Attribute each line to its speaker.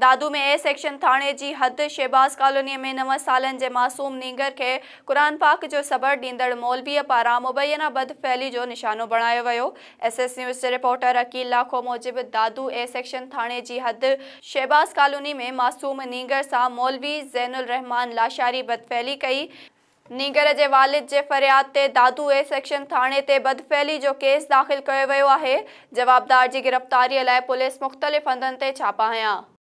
Speaker 1: दादू में A section थाने जी हद Shahbaz colony में नव साल के मासूम नीगर के कुरान पाक जो सबर डींदड़ मौलवी पारा मुबैना बद फैली जो निशानो बनाया वो एस एस न्यूज़ जे रिपोर्टर अकील लाखो मूजिब दादू ए सेक्शन थाने जी हद शहबाज कॉलोनी में मासूम नीगर सां मौलवी ज़ैनु रहमान लाशारी बद फैली कई नीगर के वालिद के फ़रियाद से दादू ए सेक्शन थाणे ते बदफ़ैली जो केस दाख़िल किया वो है जवाबदार की गिरफ्तारी लाइ पुलिस मुख़्तलिफ़ हंधन ते छापा हया